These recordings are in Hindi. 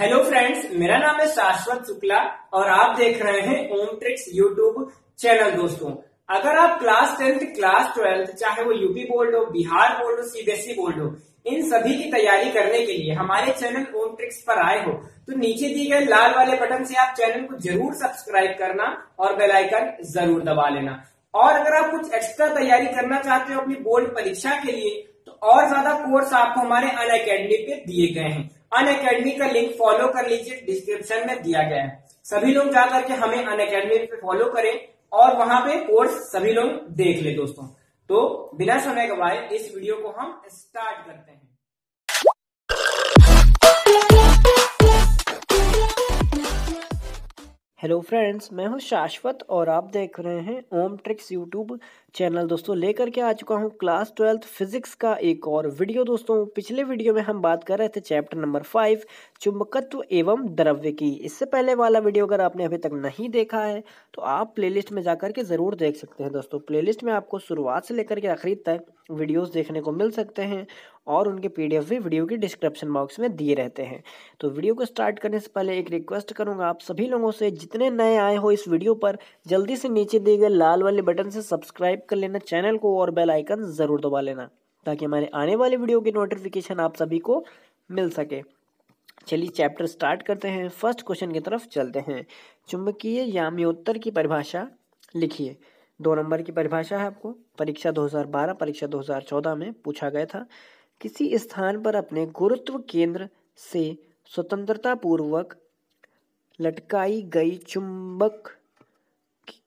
हेलो फ्रेंड्स मेरा नाम है शाश्वत शुक्ला और आप देख रहे हैं ओम ट्रिक्स यूट्यूब चैनल दोस्तों अगर आप क्लास टेंथ क्लास ट्वेल्थ चाहे वो यूपी बोर्ड हो बिहार बोर्ड हो सीबीएसई e बोर्ड हो इन सभी की तैयारी करने के लिए हमारे चैनल ओम ट्रिक्स पर आए हो तो नीचे दिए गए लाल वाले बटन से आप चैनल को जरूर सब्सक्राइब करना और बेलाइकन जरूर दबा लेना और अगर आप कुछ एक्स्ट्रा तैयारी करना चाहते हो अपनी बोर्ड परीक्षा के लिए तो और ज्यादा कोर्स आपको हमारे अन अकेडमी पे दिए गए हैं अन अकेडमी का लिंक फॉलो कर लीजिए डिस्क्रिप्शन में दिया गया है सभी लोग जाकर के हमें अन अकेडमी पे फॉलो करें और वहां पे कोर्स सभी लोग देख ले दोस्तों तो बिना समय गवाए इस वीडियो को हम स्टार्ट करते हैं हेलो फ्रेंड्स मैं हूं शाश्वत और आप देख रहे हैं ओम ट्रिक्स यूट्यूब चैनल दोस्तों लेकर के आ चुका हूं क्लास ट्वेल्थ फिजिक्स का एक और वीडियो दोस्तों पिछले वीडियो में हम बात कर रहे थे चैप्टर नंबर फाइव चुंबकत्व एवं द्रव्य की इससे पहले वाला वीडियो अगर आपने अभी तक नहीं देखा है तो आप प्लेलिस्ट में जाकर के ज़रूर देख सकते हैं दोस्तों प्लेलिस्ट में आपको शुरुआत से लेकर के आखिरी तक वीडियोस देखने को मिल सकते हैं और उनके पीडीएफ भी वीडियो के डिस्क्रिप्शन बॉक्स में दिए रहते हैं तो वीडियो को स्टार्ट करने से पहले एक रिक्वेस्ट करूँगा आप सभी लोगों से जितने नए आए हो इस वीडियो पर जल्दी से नीचे दिए गए लाल वाले बटन से सब्सक्राइब कर लेना चैनल को और बेल आइकन ज़रूर दबा लेना ताकि हमारे आने वाले वीडियो की नोटिफिकेशन आप सभी को मिल सके चलिए चैप्टर स्टार्ट करते हैं फर्स्ट क्वेश्चन की तरफ चलते हैं चुंबकीय याम्योत्तर की परिभाषा लिखिए दो नंबर की परिभाषा है आपको परीक्षा 2012 परीक्षा 2014 में पूछा गया था किसी स्थान पर अपने गुरुत्व केंद्र से स्वतंत्रता पूर्वक लटकाई गई चुंबक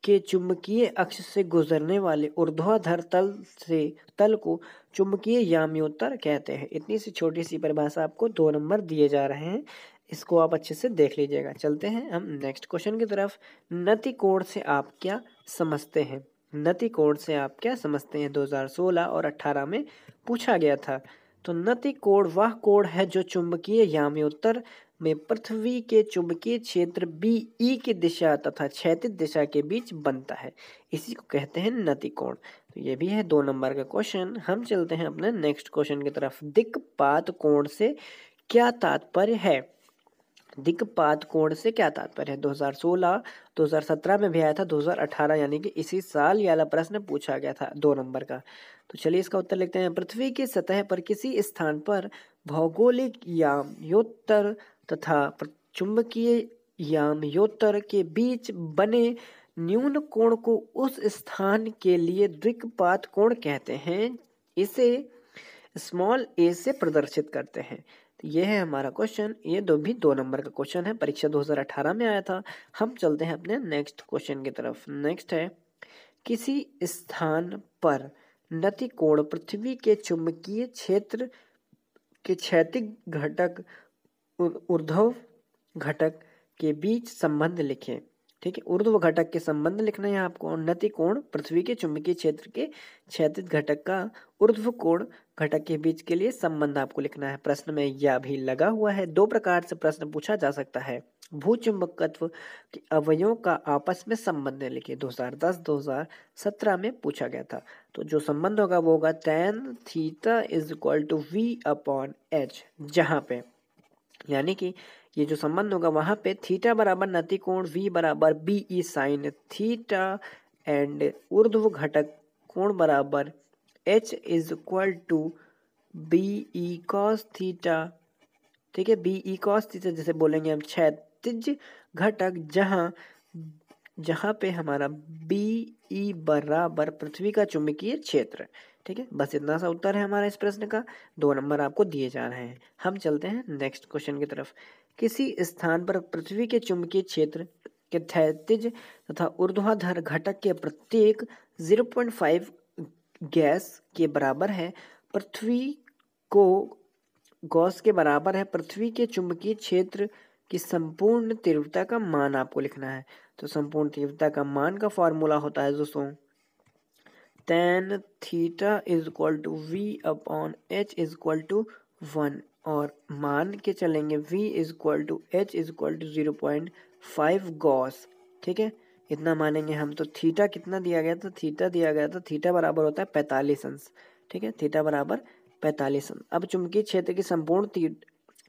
के चुंबकीय अक्ष से गुजरने वाले ऊर्ध्वाधर तल से तल को चुंबकीय याम्योत्तर कहते हैं इतनी सी छोटी सी परिभाषा आपको दो नंबर दिए जा रहे हैं इसको आप अच्छे से देख लीजिएगा चलते हैं हम नेक्स्ट क्वेश्चन की तरफ नति कोण से आप क्या समझते हैं नति कोण से आप क्या समझते हैं 2016 और 18 में पूछा गया था तो नति कोण वह कोण है जो चुंबकीय याम्योत्तर में पृथ्वी के चुंबकीय क्षेत्र बी ई e की दिशा तथा क्षैतिज दिशा के बीच बनता है इसी को कहते हैं नतिकोण तो ये भी है दो नंबर का क्वेश्चन हम चलते हैं अपने नेक्स्ट क्वेश्चन की तरफ दिक्पात कोण से क्या तात्पर्य है दिक्कत कोण से क्या तात्पर्य है 2016 2017 में भी आया था 2018 यानी कि इसी साल ये वाला प्रश्न पूछा गया था दो नंबर का तो चलिए इसका उत्तर लिखते हैं पृथ्वी की सतह पर किसी स्थान पर भौगोलिक याम योत्तर तथा चुंबकीय याम योत्तर के बीच बने न्यून कोण को उस स्थान के लिए दिक्कत कोण कहते हैं इसे स्मॉल ए से प्रदर्शित करते हैं तो ये है हमारा क्वेश्चन ये दो भी दो नंबर का क्वेश्चन है परीक्षा 2018 में आया था हम चलते हैं अपने नेक्स्ट क्वेश्चन की तरफ नेक्स्ट है किसी स्थान पर नति कोण पृथ्वी के चुंबकीय क्षेत्र के क्षैतिक घटक ऊर्ध्व घटक के बीच संबंध लिखें ठीक है उर्ध्व घटक के संबंध लिखना है आपको उन्नति कोण पृथ्वी के चुंबकीय क्षेत्र के क्षेत्र घटक का उर्ध्व कोण घटक के बीच के लिए संबंध आपको लिखना है प्रश्न में यह भी लगा हुआ है दो प्रकार से प्रश्न पूछा जा सकता है भूचुंबकत्व के अवयों का आपस में संबंध लिखिए 2010-2017 में पूछा गया था तो जो संबंध होगा वो होगा tan theta is equal to V upon H जहाँ पे यानी कि ये जो संबंध होगा वहां पे थीटा बराबर नती कोण वी बराबर B E sine theta and उर्ध्व घटक कोण बराबर H is equal to B E cos theta ठीक है बी ई कॉस थीटा जैसे बोलेंगे हम क्षैतिज घटक जहाँ जहाँ पे हमारा बी ई e बराबर पृथ्वी का चुंबकीय क्षेत्र ठीक है बस इतना सा उत्तर है हमारा इस प्रश्न का दो नंबर आपको दिए जा रहे हैं हम चलते हैं नेक्स्ट क्वेश्चन की तरफ किसी स्थान पर पृथ्वी के चुंबकीय क्षेत्र के क्षैतिज तथा ऊर्ध्वाधर घटक के प्रत्येक 0.5 गैस के बराबर है पृथ्वी को गौस के बराबर है पृथ्वी के चुंबकीय क्षेत्र की संपूर्ण तीव्रता का मान आपको लिखना है तो संपूर्ण तीव्रता का मान का फॉर्मूला होता है दोस्तों tan theta is equal to V upon H is equal to one और मान के चलेंगे v is equal to H is equal to zero point five gauss ठीक है इतना मानेंगे हम तो थीटा कितना दिया गया था थीटा दिया गया था थीटा बराबर होता है पैंतालीस अंश ठीक है थीटा बराबर पैंतालीस अंश अब चुंबकीय क्षेत्र की संपूर्ण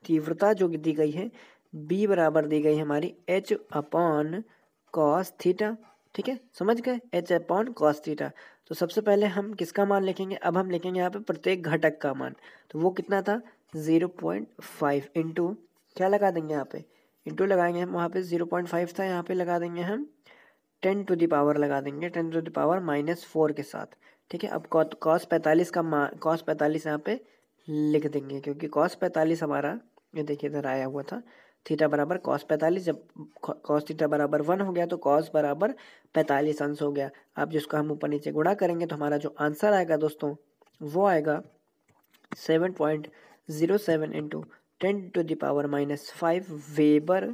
तीव्रता जो दी गई है बी बराबर दी गई हमारी एच अपॉन कॉस थीटा ठीक है समझ गए एच अपॉन कॉस थीटा तो सबसे पहले हम किसका मान लिखेंगे अब हम लिखेंगे यहाँ पे प्रत्येक घटक का मान तो वो कितना था ज़ीरो पॉइंट फाइव इंटू क्या लगा देंगे यहाँ पे इंटू लगाएंगे हम वहाँ पे ज़ीरो पॉइंट फाइव था यहाँ पे लगा देंगे हम टेन टू दी पावर लगा देंगे ten to the power minus four के साथ ठीक है अब कॉस पैंतालीस का मा कॉस पैंतालीस यहाँ पे लिख देंगे क्योंकि कॉस पैंतालीस हमारा ये देखिए इधर आया हुआ था थीटा बराबर कॉस पैंतालीस जब कॉस थीटा बराबर वन हो गया तो कॉस बराबर पैंतालीस अंश हो गया अब जिसको हम ऊपर नीचे गुणा करेंगे तो हमारा जो आंसर आएगा दोस्तों वो आएगा seven point zero seven into ten to the power minus five weber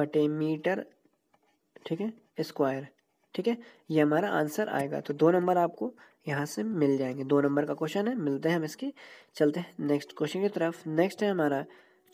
बटे मीटर ठीक है स्क्वायर ठीक है ये हमारा आंसर आएगा तो दो नंबर आपको यहाँ से मिल जाएंगे दो नंबर का क्वेश्चन है मिलते हैं हम इसके चलते हैं नेक्स्ट क्वेश्चन की तरफ नेक्स्ट है हमारा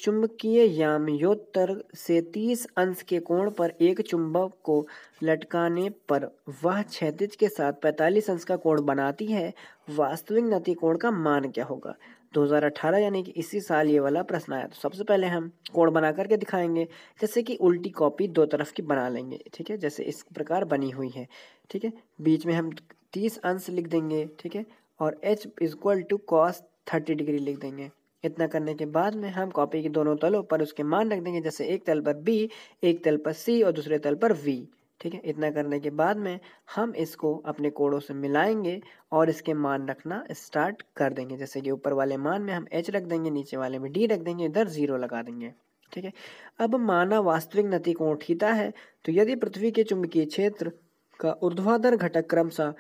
चुंबकीय याम्योत्तर से 30 अंश के कोण पर एक चुंबक को लटकाने पर वह क्षैतिज के साथ 45 अंश का कोण बनाती है वास्तविक नती कोण का मान क्या होगा 2018 यानी कि इसी साल ये वाला प्रश्न आया तो सबसे पहले हम कोण बना करके दिखाएंगे जैसे कि उल्टी कॉपी दो तरफ की बना लेंगे ठीक है जैसे इस प्रकार बनी हुई है ठीक है बीच में हम तीस अंश लिख देंगे ठीक है और H is equal to cos thirty degree लिख देंगे इतना करने के बाद में हम कॉपी के दोनों तलों पर उसके मान रख देंगे जैसे एक तल पर बी एक तल पर सी और दूसरे तल पर वी ठीक है इतना करने के बाद में हम इसको अपने कोड़ों से मिलाएंगे और इसके मान रखना स्टार्ट कर देंगे जैसे कि ऊपर वाले मान में हम एच रख देंगे नीचे वाले में डी रख देंगे इधर ज़ीरो लगा देंगे ठीक है अब माना वास्तविक नती कोण ठीता है तो यदि पृथ्वी के चुंबकीय क्षेत्र का ऊर्ध्वाधर घटक क्रमशः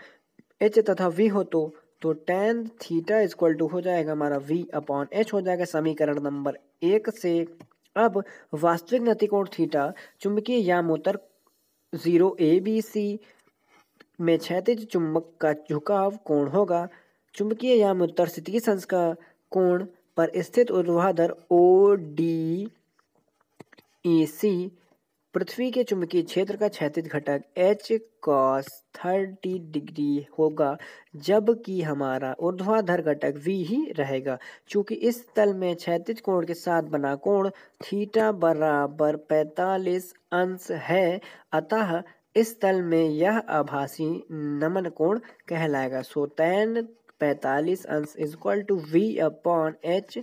एच तथा वी हो तो तो टेन थीटा इक्वल टू हो जाएगा हमारा वी अपॉन एच हो जाएगा समीकरण नंबर एक से अब वास्तविक नतिकोण थीटा चुंबकीय मोतर जीरो ए बी सी में क्षैतिज चुंबक का झुकाव कोण होगा चुंबकीय मोतर स्थिति संस्कार कोण पर स्थित ऊर्ध्वाधर ओ डी ए सी पृथ्वी के चुंबकीय क्षेत्र का क्षैतिज घटक एच कॉस थर्टी डिग्री होगा जबकि हमारा ऊर्ध्वाधर घटक वी ही रहेगा क्योंकि इस तल में क्षैतिज कोण के साथ बना कोण थीटा बराबर पैतालीस अंश है अतः इस तल में यह आभासी नमन कोण कहलाएगा सो तैन पैतालीस अंश is equal to V upon H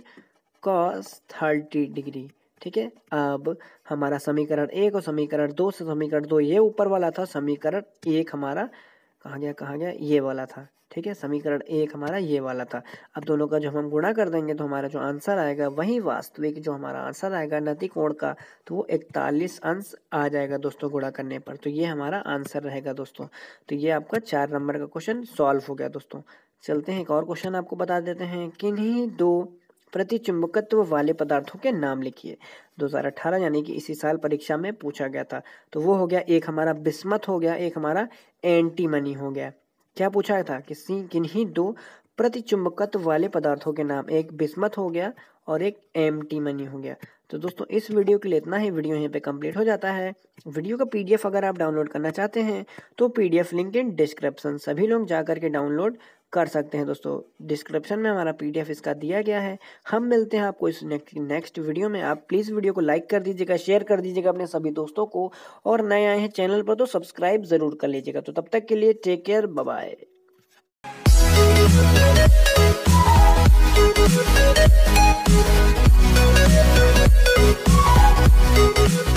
cos thirty degree ठीक है अब हमारा समीकरण एक और समीकरण दो से समीकरण दो ये ऊपर वाला था समीकरण एक हमारा कहाँ गया कहाँ गया ये वाला था ठीक है समीकरण एक हमारा ये वाला था अब दोनों का जब हम गुणा कर देंगे तो हमारा जो आंसर आएगा वही वास्तविक जो हमारा आंसर आएगा नदी कोण का तो वो इकतालीस अंश आ जाएगा दोस्तों गुणा करने पर तो ये हमारा आंसर रहेगा दोस्तों तो ये आपका चार नंबर का क्वेश्चन सॉल्व हो गया दोस्तों चलते हैं एक और क्वेश्चन आपको बता देते हैं किन्हीं दो प्रति चुंबकत्व वाले पदार्थों के नाम लिखिए 2018 यानी कि इसी साल परीक्षा में पूछा गया था तो वो हो गया एक हमारा बिस्मत हो गया एक हमारा एंटीमनी हो गया क्या पूछा गया था किसी किन्हीं दो प्रति चुंबकत्व वाले पदार्थों के नाम एक बिस्मत हो गया और एक मनी हो गया तो दोस्तों इस वीडियो के लिए इतना ही वीडियो यहीं पे कंप्लीट हो जाता है वीडियो का पीडीएफ अगर आप डाउनलोड करना चाहते हैं तो पीडीएफ लिंक इन डिस्क्रिप्शन सभी लोग जा करके डाउनलोड कर सकते हैं दोस्तों डिस्क्रिप्शन में हमारा पीडीएफ इसका दिया गया है हम मिलते हैं आपको इस नेक्स्ट वीडियो में आप प्लीज़ वीडियो को लाइक कर दीजिएगा शेयर कर दीजिएगा अपने सभी दोस्तों को और नए आए हैं चैनल पर तो सब्सक्राइब ज़रूर कर लीजिएगा तो तब तक के लिए टेक केयर बाय